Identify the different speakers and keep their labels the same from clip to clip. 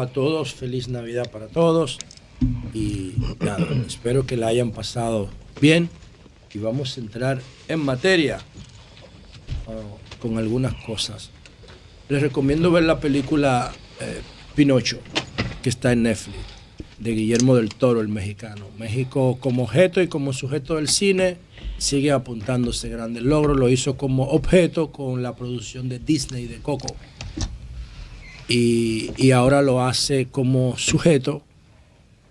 Speaker 1: a todos, feliz Navidad para todos y nada, espero que la hayan pasado bien y vamos a entrar en materia ah, con algunas cosas. Les recomiendo ver la película eh, Pinocho, que está en Netflix, de Guillermo del Toro, el mexicano. México como objeto y como sujeto del cine sigue apuntándose grandes logros, lo hizo como objeto con la producción de Disney de Coco y, ahora lo hace como sujeto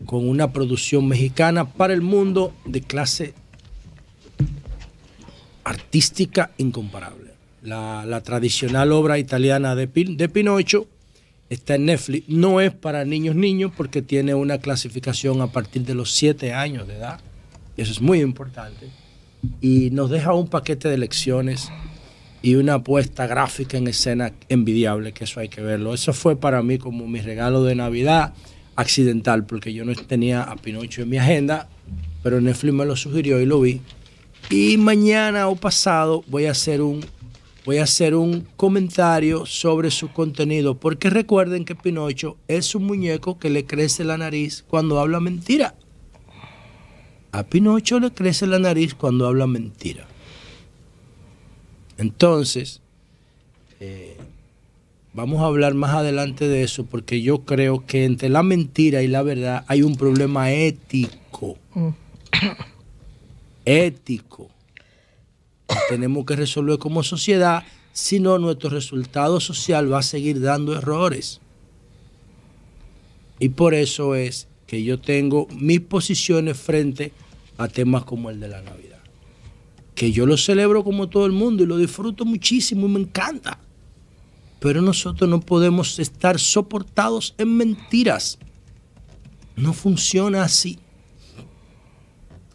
Speaker 1: con una producción mexicana para el mundo de clase artística incomparable. La, tradicional obra italiana de, de Pinocho está en Netflix. No es para niños niños porque tiene una clasificación a partir de los 7 años de edad. eso es muy importante. Y nos deja un paquete de lecciones y una puesta gráfica en escena envidiable, que eso hay que verlo. Eso fue para mí como mi regalo de Navidad accidental, porque yo no tenía a Pinocho en mi agenda, pero Netflix me lo sugirió y lo vi. Y mañana o pasado voy a hacer un, voy a hacer un comentario sobre su contenido, porque recuerden que Pinocho es un muñeco que le crece la nariz cuando habla mentira. A Pinocho le crece la nariz cuando habla mentira. Entonces, eh, vamos a hablar más adelante de eso porque yo creo que entre la mentira y la verdad hay un problema ético. Mm. ético. Que tenemos que resolver como sociedad, si no nuestro resultado social va a seguir dando errores. Y por eso es que yo tengo mis posiciones frente a temas como el de la Navidad que yo lo celebro como todo el mundo y lo disfruto muchísimo y me encanta. Pero nosotros no podemos estar soportados en mentiras. No funciona así.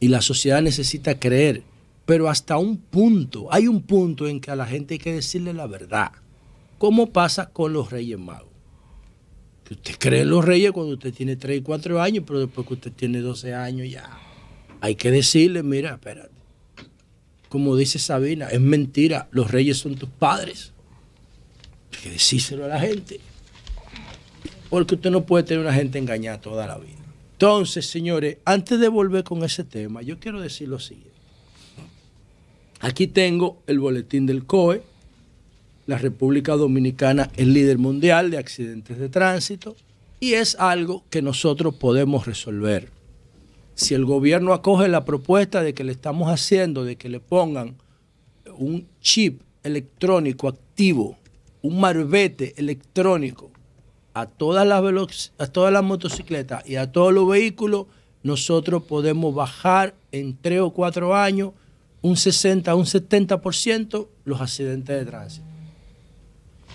Speaker 1: Y la sociedad necesita creer, pero hasta un punto, hay un punto en que a la gente hay que decirle la verdad. ¿Cómo pasa con los Reyes Magos?
Speaker 2: Que usted cree en los
Speaker 1: Reyes cuando usted tiene 3 y 4 años, pero después que usted tiene 12 años ya. Hay que decirle, mira, espérate como dice Sabina, es mentira, los reyes son tus padres. que decírselo a la gente. Porque usted no puede tener una gente engañada toda la vida. Entonces, señores, antes de volver con ese tema, yo quiero decir lo siguiente. Aquí tengo el boletín del COE. La República Dominicana es líder mundial de accidentes de tránsito y es algo que nosotros podemos resolver si el gobierno acoge la propuesta de que le estamos haciendo, de que le pongan un chip electrónico activo, un marbete electrónico a todas las, motocicletas y a todos los vehículos, nosotros podemos bajar en tres o cuatro años un 60, un 70% los accidentes de tránsito.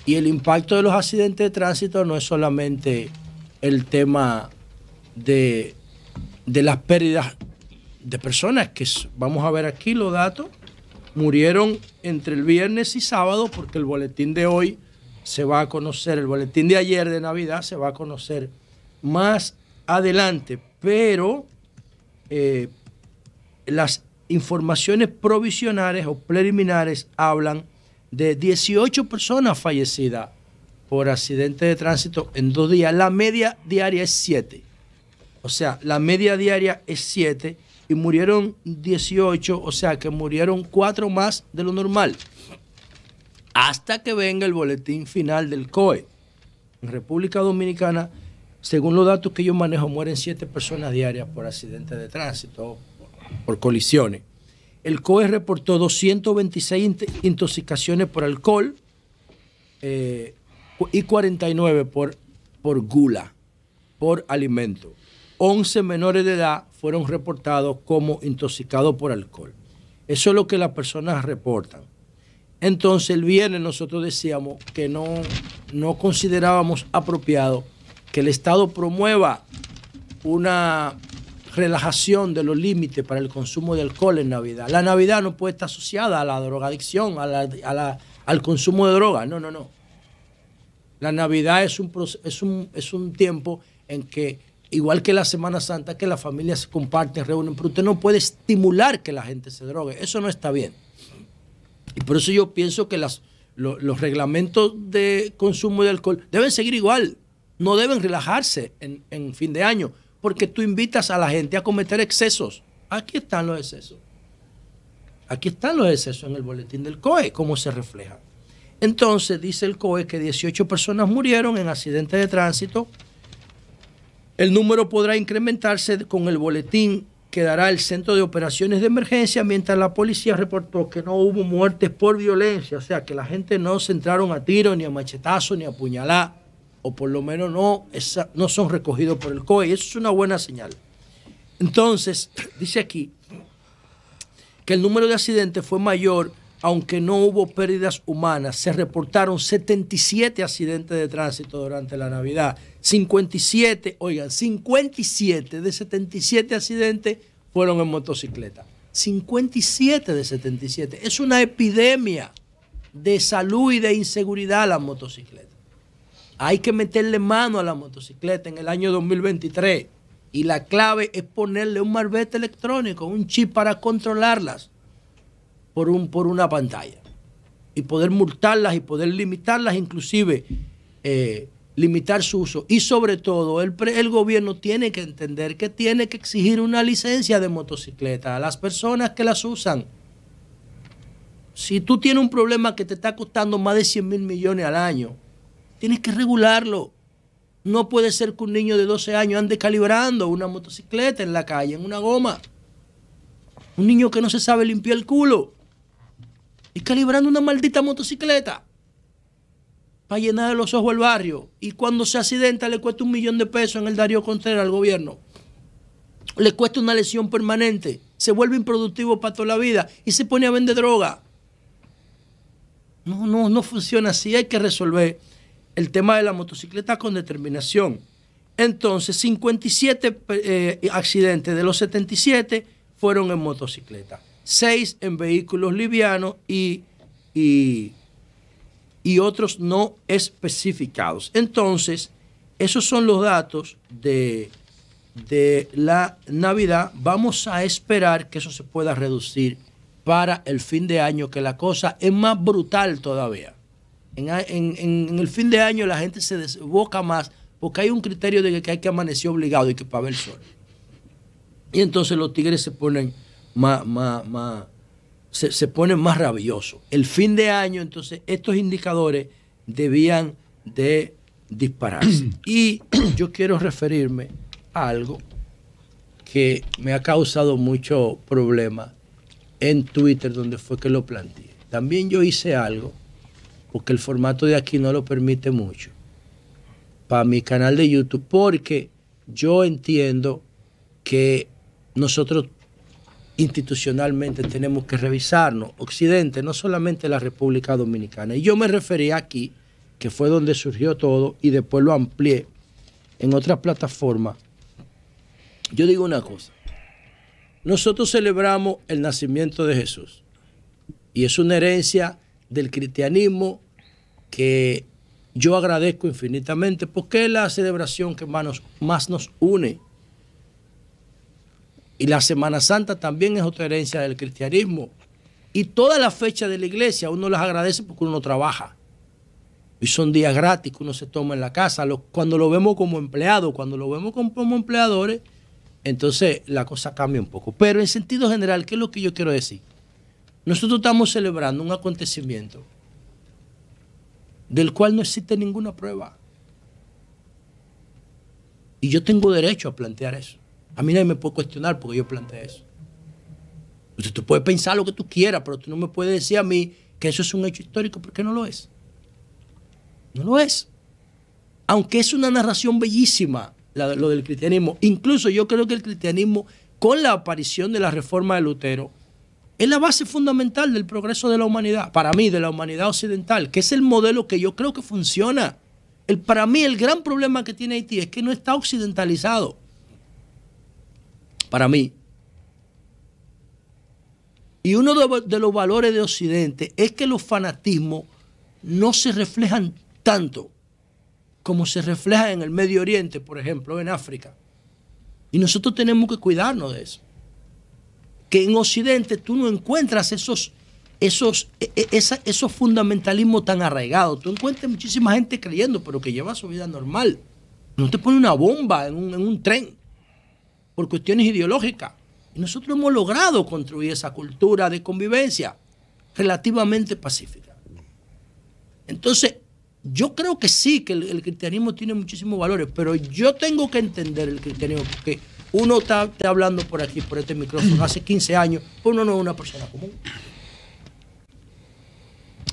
Speaker 1: Y el impacto de los accidentes de tránsito no es solamente el tema de de las pérdidas de personas que vamos a ver aquí los datos, murieron entre el viernes y sábado porque el boletín de hoy se va a conocer, el boletín de ayer de Navidad se va a conocer más adelante, pero eh, las informaciones provisionales o preliminares hablan de 18 personas fallecidas por accidentes de tránsito en dos días. La media diaria es 7. O sea, la media diaria es 7 y murieron 18, o sea que murieron 4 más de lo normal. Hasta que venga el boletín final del COE. En República Dominicana, según los datos que yo manejo, mueren 7 personas diarias por accidentes de tránsito, por colisiones. El COE reportó 226 intoxicaciones por alcohol eh, y 49 por, por gula, por alimento. 11 menores de edad fueron reportados como intoxicados por alcohol. Eso es lo que las personas reportan. Entonces el viernes nosotros decíamos que no, no considerábamos apropiado que el Estado promueva una relajación de los límites para el consumo de alcohol en Navidad. La Navidad no puede estar asociada a la drogadicción, al consumo de droga. No, no, no. La Navidad es un, es un tiempo en que igual que la Semana Santa, que las familias se comparten, reúnen, pero usted no puede estimular que la gente se drogue. Eso no está bien. Y por eso yo pienso que los reglamentos de consumo de alcohol deben seguir igual. No deben relajarse en, fin de año, porque tú invitas a la gente a cometer excesos. Aquí están los excesos. Aquí están los excesos en el boletín del COE, cómo se refleja. Entonces, dice el COE que 18 personas murieron en accidentes de tránsito, el número podrá incrementarse con el boletín que dará el Centro de Operaciones de Emergencia, mientras la policía reportó que no hubo muertes por violencia, o sea, que la gente no se entraron a tiro, ni a machetazo, ni a puñalá, o por lo menos no, no son recogidos por el COE. Eso es una buena señal. Entonces, dice aquí que el número de accidentes fue mayor aunque no hubo pérdidas humanas, se reportaron 77 accidentes de tránsito durante la Navidad. 57, oigan, 57 de 77 accidentes fueron en motocicleta. 57 de 77. Es una epidemia de salud y de inseguridad la motocicleta. Hay que meterle mano a la motocicleta en el año 2023. Y la clave es ponerle un marbete electrónico, un chip para controlarlas por, un, por una pantalla y poder multarlas y poder limitarlas, inclusive eh, limitar su uso. Y sobre todo, el, el, gobierno tiene que entender que tiene que exigir una licencia de motocicleta a las personas que las usan. Si tú tienes un problema que te está costando más de 100 mil millones al año, tienes que regularlo. No puede ser que un niño de 12 años ande calibrando una motocicleta en la calle, en una goma. Un niño que no se sabe limpiar el culo y calibrando una maldita motocicleta para llenar los ojos al barrio. Y cuando se accidenta le cuesta un millón de pesos en el Darío Contreras al gobierno. Le cuesta una lesión permanente. Se vuelve improductivo para toda la vida y se pone a vender droga. No, no, no funciona así. Hay que resolver el tema de la motocicleta con determinación. Entonces, 57 eh, accidentes de los 77 fueron en motocicleta. Seis en vehículos livianos y, y, otros no especificados. Entonces, esos son los datos de, la Navidad. Vamos a esperar que eso se pueda reducir para el fin de año, que la cosa es más brutal todavía. En, en, el fin de año la gente se desboca más porque hay un criterio de que hay que amanecer obligado y que para ver el sol. Y entonces los tigres se ponen más, se, pone más rabioso. El fin de año, entonces, estos indicadores debían de dispararse. y yo quiero referirme a algo que me ha causado mucho problema en Twitter, donde fue que lo planteé. También yo hice algo, porque el formato de aquí no lo permite mucho, para mi canal de YouTube, porque yo entiendo que nosotros institucionalmente tenemos que revisarnos, Occidente, no solamente la República Dominicana. Y yo me referí aquí, que fue donde surgió todo, y después lo amplié en otra plataforma. Yo digo una cosa, nosotros celebramos el nacimiento de Jesús, y es una herencia del cristianismo que yo agradezco infinitamente, porque es la celebración que más nos une y la Semana Santa también es otra herencia del cristianismo. Y todas las fechas de la iglesia uno las agradece porque uno trabaja. Y son días gratis que uno se toma en la casa. Cuando lo vemos como empleado, cuando lo vemos como empleadores, entonces la cosa cambia un poco. Pero en sentido general, ¿qué es lo que yo quiero decir? Nosotros estamos celebrando un acontecimiento del cual no existe ninguna prueba. Y yo tengo derecho a plantear eso. A mí nadie me puede cuestionar porque yo planteé eso. Usted tú puedes pensar lo que tú quieras, pero tú no me puedes decir a mí que eso es un hecho histórico porque no lo es. No lo es. Aunque es una narración bellísima lo del cristianismo. Incluso yo creo que el cristianismo, con la aparición de la reforma de Lutero, es la base fundamental del progreso de la humanidad, para mí, de la humanidad occidental, que es el modelo que yo creo que funciona. El, para mí el gran problema que tiene Haití es que no está occidentalizado para mí. Y uno de, los valores de Occidente es que los fanatismos no se reflejan tanto como se refleja en el Medio Oriente, por ejemplo, en África. Y nosotros tenemos que cuidarnos de eso. Que en Occidente tú no encuentras esos, esos, e, e, esos fundamentalismos tan arraigados. Tú encuentras muchísima gente creyendo, pero que lleva su vida normal. No te pone una bomba en un, en un tren por cuestiones ideológicas. Y nosotros hemos logrado construir esa cultura de convivencia relativamente pacífica. Entonces, yo creo que sí, que el, cristianismo tiene muchísimos valores, pero yo tengo que entender el cristianismo, porque uno está, hablando por aquí, por este micrófono, hace 15 años, pero uno no es una persona común.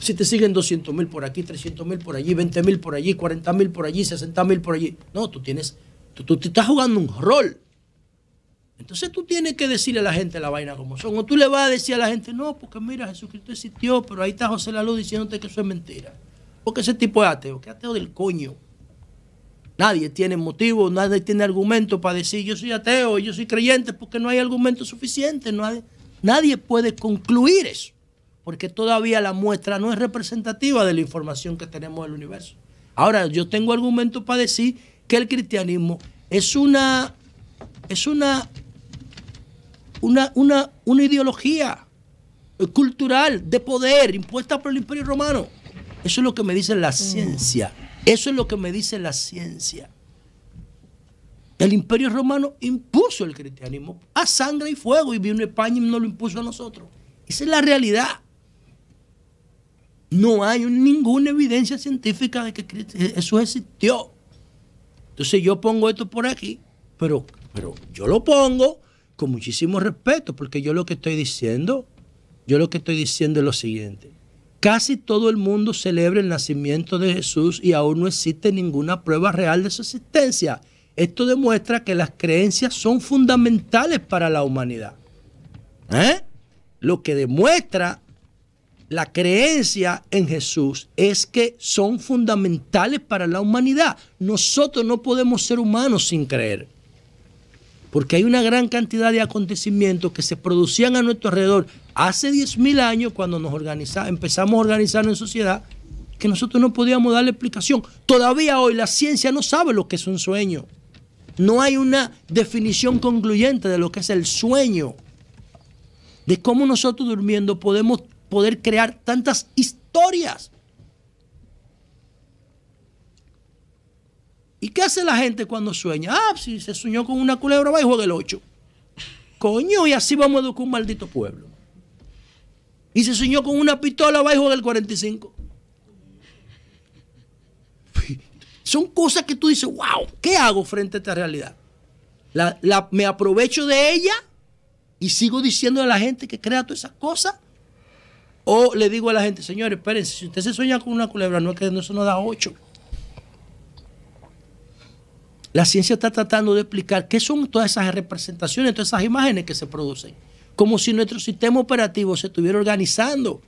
Speaker 1: Si te siguen 200 mil por aquí, 300 mil por allí, 20 mil por allí, 40 mil por allí, 60 mil por allí. No, tú tienes, tú te estás jugando un rol. Entonces tú tienes que decirle a la gente la vaina como son. O tú le vas a decir a la gente, no, porque mira, Jesucristo existió, pero ahí está José Lalo diciéndote que eso es mentira. Porque ese tipo es ateo, que ateo del coño. Nadie tiene motivo, nadie tiene argumento para decir yo soy ateo, yo soy creyente, porque no hay argumento suficiente. Nadie, nadie puede concluir eso, porque todavía la muestra no es representativa de la información que tenemos del universo. Ahora, yo tengo argumento para decir que el cristianismo es una, es una una, ideología cultural de poder impuesta por el imperio romano. Eso es lo que me dice la mm. ciencia. Eso es lo que me dice la ciencia. El imperio romano impuso el cristianismo a sangre y fuego y vino España y no lo impuso a nosotros. Esa es la realidad. No hay ninguna evidencia científica de que eh, eso existió. Entonces yo pongo esto por aquí, pero, pero yo lo pongo con muchísimo respeto, porque yo lo que estoy diciendo, yo lo que estoy diciendo es lo siguiente. Casi todo el mundo celebra el nacimiento de Jesús y aún no existe ninguna prueba real de su existencia. Esto demuestra que las creencias son fundamentales para la humanidad. ¿Eh? Lo que demuestra la creencia en Jesús es que son fundamentales para la humanidad. Nosotros no podemos ser humanos sin creer porque hay una gran cantidad de acontecimientos que se producían a nuestro alrededor hace 10.000 años cuando nos empezamos a organizarnos en sociedad que nosotros no podíamos darle explicación. Todavía hoy la ciencia no sabe lo que es un sueño. No hay una definición concluyente de lo que es el sueño. De cómo nosotros durmiendo podemos poder crear tantas historias ¿Y qué hace la gente cuando sueña? Ah, si se soñó con una culebra, va y juega el 8. Coño, y así vamos a educar un maldito pueblo. Y se soñó con una pistola, va y juega el 45. Son cosas que tú dices, wow, ¿qué hago frente a esta realidad? La, ¿Me aprovecho de ella y sigo diciendo a la gente que crea todas esas cosas? ¿O le digo a la gente, señores, espérense, si usted se sueña con una culebra, no es que eso no da 8. La ciencia está tratando de explicar qué son todas esas representaciones, todas esas imágenes que se producen. Como si nuestro sistema operativo se estuviera organizando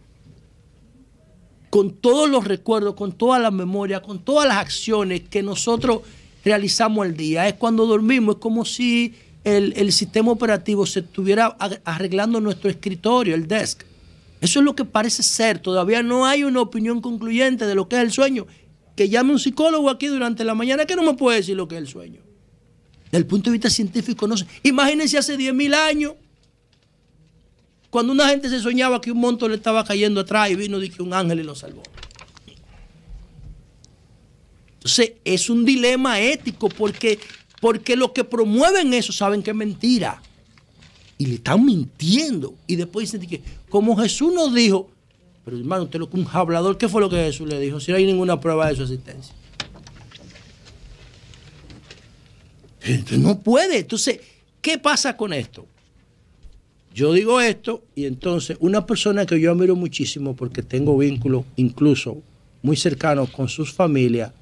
Speaker 1: con todos los recuerdos, con toda la memoria, con todas las acciones que nosotros realizamos al día. Es cuando dormimos, es como si el, el, sistema operativo se estuviera arreglando nuestro escritorio, el desk. Eso es lo que parece ser. Todavía no hay una opinión concluyente de lo que es el sueño que llame un psicólogo aquí durante la mañana que no me puede decir lo que es el sueño. Del el punto de vista científico, no sé. Imagínense hace 10.000 años, cuando una gente se soñaba que un monto le estaba cayendo atrás y vino dije que un ángel y lo salvó. Entonces, es un dilema ético porque, porque los que promueven eso saben que es mentira. Y le están mintiendo. Y después dicen que, como Jesús nos dijo, pero hermano, usted lo un hablador, ¿qué fue lo que Jesús le dijo? Si no hay ninguna prueba de su existencia. no puede. Entonces, ¿qué pasa con esto? Yo digo esto y entonces una persona que yo admiro muchísimo porque tengo vínculos incluso muy cercanos con sus familias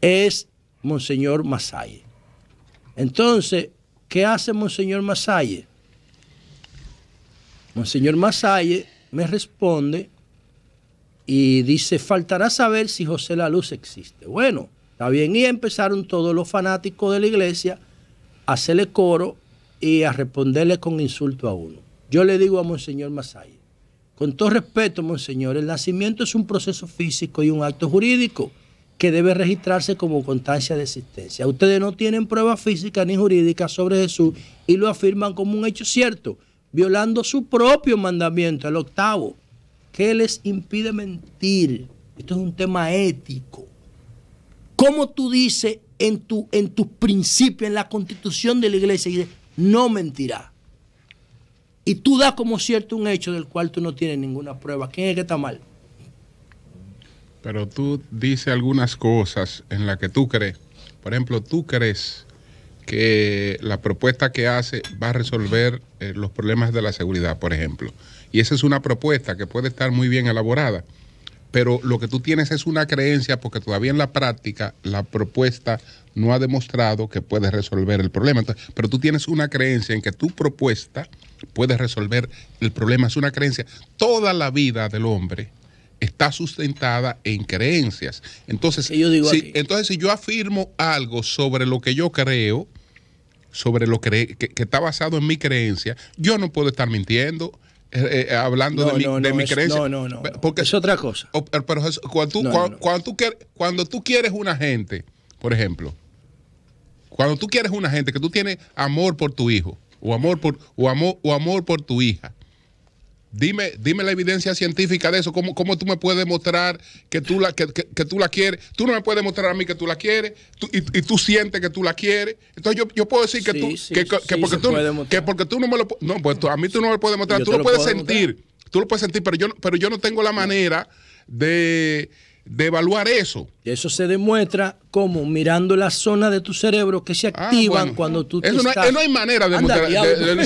Speaker 1: es Monseñor Masalle. Entonces, ¿qué hace Monseñor Masalle? Monseñor Masalle me responde y dice, faltará saber si José la Luz existe. Bueno, está bien, y empezaron todos los fanáticos de la iglesia a hacerle coro y a responderle con insulto a uno. Yo le digo a Monseñor Masaya, con todo respeto, Monseñor, el nacimiento es un proceso físico y un acto jurídico que debe registrarse como constancia de existencia. Ustedes no tienen pruebas físicas ni jurídicas sobre Jesús y lo afirman como un hecho cierto, violando su propio mandamiento, el octavo. ¿Qué les impide mentir? Esto es un tema ético. Como tú dices en tu, en tus principios, en la constitución de la iglesia, no mentirá? Y tú das como cierto un hecho del cual tú no tienes ninguna prueba. ¿Quién es que está mal?
Speaker 2: Pero tú dices algunas cosas en las que tú crees. Por ejemplo, tú crees que la propuesta que hace va a resolver eh, los problemas de la seguridad, por ejemplo. Y esa es una propuesta que puede estar muy bien elaborada. Pero lo que tú tienes es una creencia porque todavía en la práctica la propuesta no ha demostrado que puede resolver el problema. pero tú tienes una creencia en que tu propuesta puede resolver el problema. Es una creencia. Toda la vida del hombre está sustentada en creencias. Entonces, si, entonces si yo afirmo algo sobre lo que yo creo, sobre lo que, está basado en mi creencia, yo no puedo estar mintiendo. Eh, eh, eh, hablando de, mi, creencia. Porque, es otra cosa. Oh, pero cuando, tú, cuando, tú quieres una gente, por ejemplo, cuando tú quieres una gente que tú tienes amor por tu hijo, o amor por, amor, o amor por tu hija, Dime, dime la evidencia científica de eso. ¿Cómo, tú me puedes mostrar que tú, la, que, tú la quieres? Tú no me puedes mostrar a mí que tú la quieres y, tú sientes que tú la quieres. Entonces yo, puedo decir que tú, sí, que, porque tú porque tú no me lo no pues tú, a mí tú no me lo puedes mostrar. tú lo, puedes sentir, tú lo puedes sentir, pero yo pero yo no tengo la
Speaker 1: manera de de evaluar eso. Eso se demuestra como mirando las zonas de tu cerebro que se ah, activan cuando tú no, estás... no hay manera de no hay manera. De,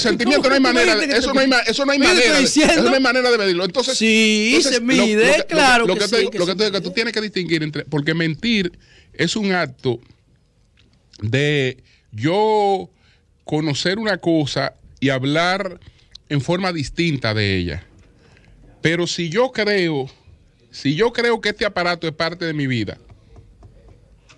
Speaker 1: eso, no hay, eso no hay manera. eso no hay manera
Speaker 2: de medirlo. Entonces, sí, se mide, claro. Lo que, te, que, lo que, que tú tienes que distinguir entre. Porque mentir es un acto de yo conocer una cosa y hablar en forma distinta de ella. Pero si yo creo si yo creo que este aparato es parte de mi vida,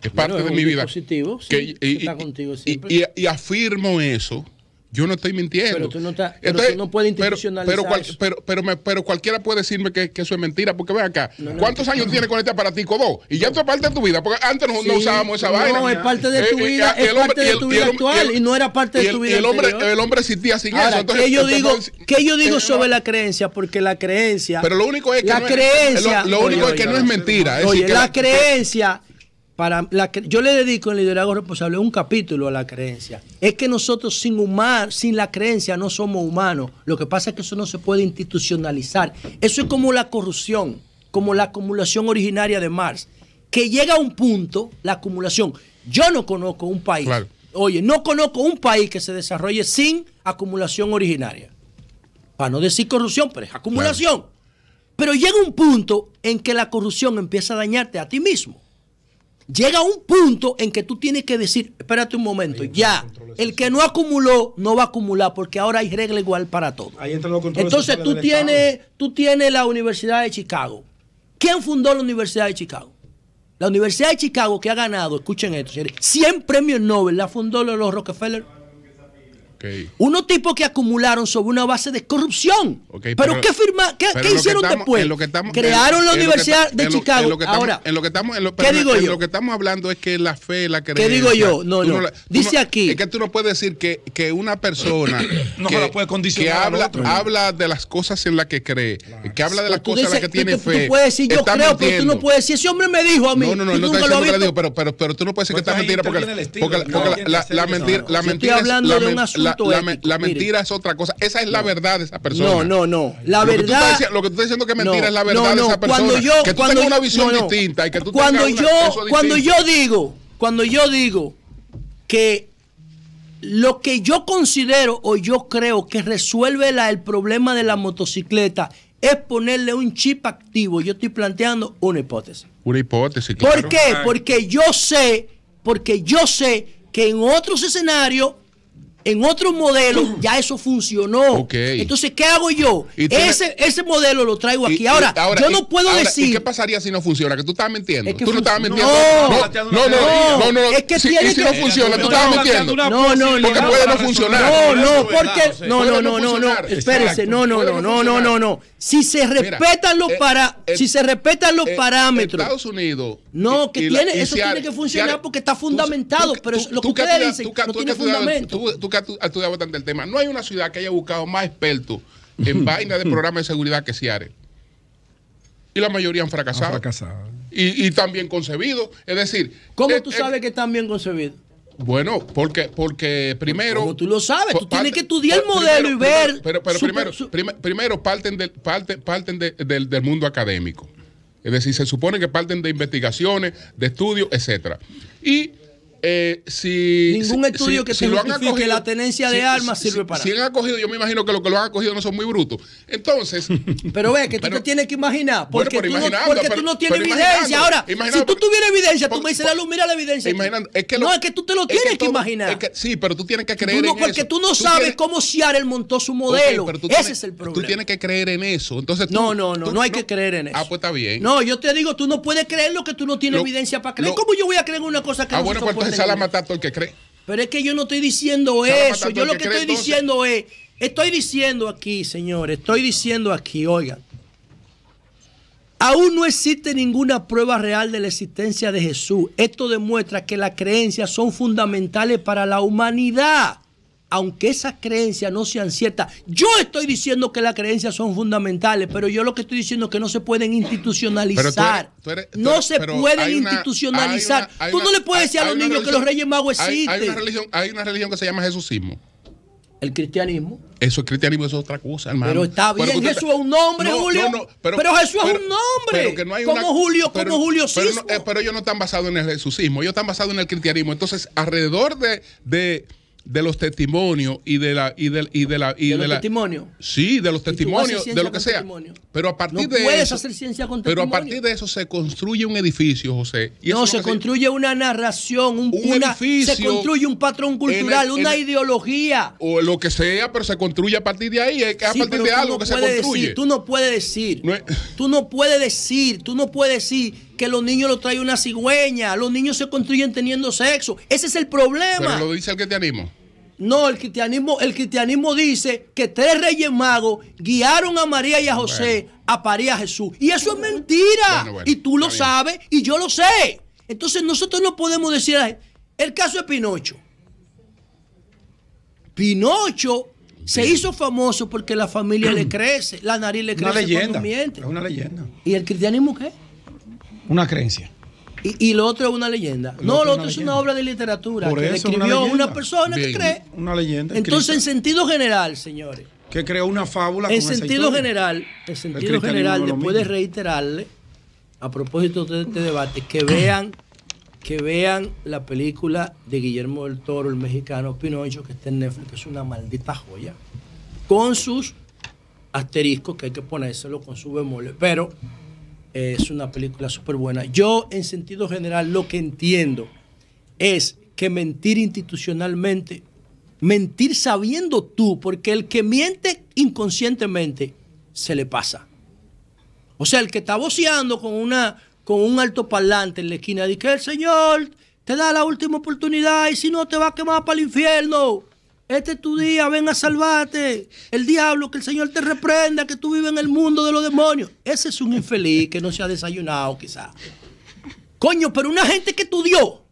Speaker 2: es parte de mi vida, positivo, está contigo y afirmo eso, yo no estoy mintiendo. Pero tú no, está, pero no puedes institucionalizar pero, pero, pero, pero, cualquiera puede decirme que, eso es mentira, porque ven acá, ¿cuántos años tienes con este aparatico? Dos. Y ya esto es parte de tu vida, porque antes no, usábamos esa vaina. No, es parte de eh, tu eh, vida, es parte de tu vida actual y no era parte de tu vida el hombre,
Speaker 1: El hombre existía sin eso. Entonces, ¿qué yo digo, ¿qué yo digo sobre la creencia? Porque la creencia... Pero lo único es que... La creencia... Lo único es que no es mentira. Oye, la creencia yo le dedico en liderazgo responsable un capítulo a la creencia. Es que nosotros sin, sin la creencia no somos humanos. Lo que pasa es que eso no se puede institucionalizar. Eso es como la corrupción, como la acumulación originaria de Marx, que llega a un punto, la acumulación. Yo no conozco un país, oye, no conozco un país que se desarrolle sin acumulación originaria. Para no decir corrupción, pero es acumulación. Pero llega un punto en que la corrupción empieza a dañarte a ti mismo. Llega un punto en que tú tienes que decir, espérate un momento, ya, el que no acumuló no va a acumular porque ahora hay regla igual para todos. Entonces tú tienes, tú tienes la Universidad de Chicago. ¿Quién fundó la Universidad de Chicago? La Universidad de Chicago que ha ganado, escuchen esto, 100 premios Nobel, la fundó los Rockefeller. Unos tipos que acumularon sobre una base de corrupción. pero, ¿qué, firma, qué, hicieron después? Crearon la Universidad de Chicago. Ahora, en lo que estamos, en lo, ¿qué digo yo? lo
Speaker 2: que estamos hablando es que la fe, la creencia. ¿Qué digo yo? No, no. dice aquí. Es que tú no puedes decir que, que una persona no que, puede condicionar que habla, habla de las cosas en las que cree, que habla de pues las cosas en las que tiene fe. Tú puedes decir yo creo, pero tú no
Speaker 1: puedes decir ese hombre me dijo a mí. No, no, no, no
Speaker 2: está pero tú no puedes decir pues que está mentira porque la mentira la mentira la, mentira es otra cosa. Esa es la verdad de esa persona. No, no,
Speaker 1: no. La lo verdad. Que tú lo
Speaker 2: que tú estás diciendo que es mentira es la verdad de esa persona. Cuando yo, que tú cuando tengas una visión distinta cuando yo, Cuando yo
Speaker 1: digo, cuando yo digo que lo que yo considero o yo creo que resuelve el problema de la motocicleta es ponerle un chip activo. Yo estoy planteando una hipótesis.
Speaker 2: Una hipótesis. ¿Por qué?
Speaker 1: Porque yo sé, porque yo sé que en otros escenarios en otros modelos ya eso funcionó. Entonces, ¿qué hago yo? Ese, modelo lo traigo aquí. ahora, yo no puedo decir. ¿y ¿Qué
Speaker 2: pasaría si no funciona? Que tú estabas mintiendo. tú no estabas mintiendo. No, no, no. Es que tiene y si que... no funciona, tú estabas mintiendo. No, no, no. Porque puede no funcionar. No, no, porque. No, no, no, no, no. Espérese, no, no, no, no, no, no, no. Si se respetan los para, si se respetan los parámetros. Estados Unidos.
Speaker 1: No, que tiene, eso tiene que funcionar porque está fundamentado. Pero lo que ustedes dicen no tiene fundamento
Speaker 2: que ha estudiado bastante el tema, no hay una ciudad que haya buscado más expertos en vaina de programas de seguridad que Ciare. Y la mayoría han fracasado. Y, y también concebido. Es decir. ¿Cómo eh, tú eh, sabes que están bien concebidos? Bueno, porque, porque primero. Como tú lo sabes, tú tienes que estudiar el modelo y ver. Pero, pero, primero, primero parten, del, parten mundo académico. Es decir, se supone que parten de investigaciones, de estudios, etcétera. Y eh, si ningún estudio que te se que la tenencia de armas sirve para. Si han acogido, yo me imagino que los que lo han acogido no son muy brutos. Entonces. Pero ve que tú te tienes que imaginar. Porque, tú, no, tienes evidencia. Ahora, si tú tuvieras evidencia, tú me dices, la luz, mira la evidencia. que no, es que tú te lo tienes que, imaginar. sí, pero tú tienes que creer porque tú no sabes cómo cómo el
Speaker 1: montó su modelo. Ese es el problema. Tú tienes que creer en eso. Entonces, no, no, no, no hay que creer en ah, eso. Ah, pues está bien. No, yo te digo, tú no puedes creer lo que tú no tienes evidencia para creer. ¿Cómo yo voy a creer en una cosa que ah, no pues,
Speaker 2: todo cree.
Speaker 1: Pero es que yo no estoy diciendo eso. Yo lo que, estoy diciendo es, estoy diciendo aquí, señores, estoy diciendo aquí, oigan, aún no existe ninguna prueba real de la existencia de Jesús. Esto demuestra que las creencias son fundamentales para la humanidad aunque esas creencias no sean ciertas, yo estoy diciendo que las creencias son fundamentales, pero yo lo que estoy diciendo es que no se pueden institucionalizar. no se pueden institucionalizar. tú no le puedes decir a los niños que los Reyes Magos existen.
Speaker 2: Hay, una religión, que se llama
Speaker 1: Jesucismo. El cristianismo.
Speaker 2: Eso es cristianismo, es otra cosa, hermano. Pero está bien, Jesús es un nombre, Julio. pero, Jesús es un nombre. como Julio, como Julio eh, Pero, ellos no están basados en el jesucismo, ellos están basados en el cristianismo. Entonces, alrededor de de los testimonios y de la y de, y de la y de, la los testimonios. Sí, de los testimonios, de lo que sea. Pero a partir no de puedes hacer
Speaker 1: ciencia con Pero a partir
Speaker 2: de eso se construye un edificio, José. no, se construye una narración, un, una, edificio. Se construye un patrón cultural, una
Speaker 1: ideología.
Speaker 2: O lo que sea, pero se construye a partir
Speaker 1: de ahí, es a partir de algo que se construye. Decir, tú no puedes decir. Tú no puedes decir, tú no puedes decir que los niños los trae una cigüeña, los niños se construyen teniendo sexo. Ese es el problema. Pero lo dice el cristianismo. No, el cristianismo, el cristianismo dice que tres reyes magos guiaron a María y a José a parir a Jesús. Y eso es mentira. y tú lo sabes y yo lo sé. Entonces nosotros no podemos decir El caso de Pinocho. Pinocho se hizo famoso porque la familia le crece, la nariz le crece. Una Es una leyenda. ¿Y el cristianismo qué? Una creencia. Y, lo otro es una leyenda. no, lo otro es una obra de literatura escribió una, persona que cree. Una leyenda. Entonces, en sentido general, señores. Que creó una fábula. En con sentido general, en sentido general, después de reiterarle, a propósito de este debate, que vean, que vean la película de Guillermo del Toro, el mexicano Pinocho, que está en Netflix, que es una maldita joya. Con sus asteriscos que hay que ponérselo con su bemol. Pero es una película súper buena. Yo, en sentido general, lo que entiendo es que mentir institucionalmente, mentir sabiendo tú, porque el que miente inconscientemente se le pasa. O sea, el que está voceando con, una, con un en la esquina, dice que el Señor te da la última oportunidad y si no te va a quemar para el infierno. Este es tu día, ven a salvarte. El diablo, que el Señor te reprenda, que tú vives en el mundo de los demonios. Ese es un infeliz que no se ha desayunado, quizá. Coño, pero una gente que estudió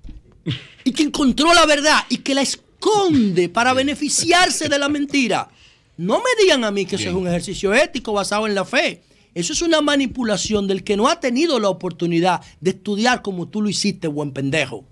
Speaker 1: y que encontró la verdad y que la esconde para beneficiarse de la mentira. No me digan a mí que eso es un ejercicio ético basado en la fe. Eso es una manipulación del que no ha tenido la oportunidad de estudiar como tú lo hiciste, buen pendejo.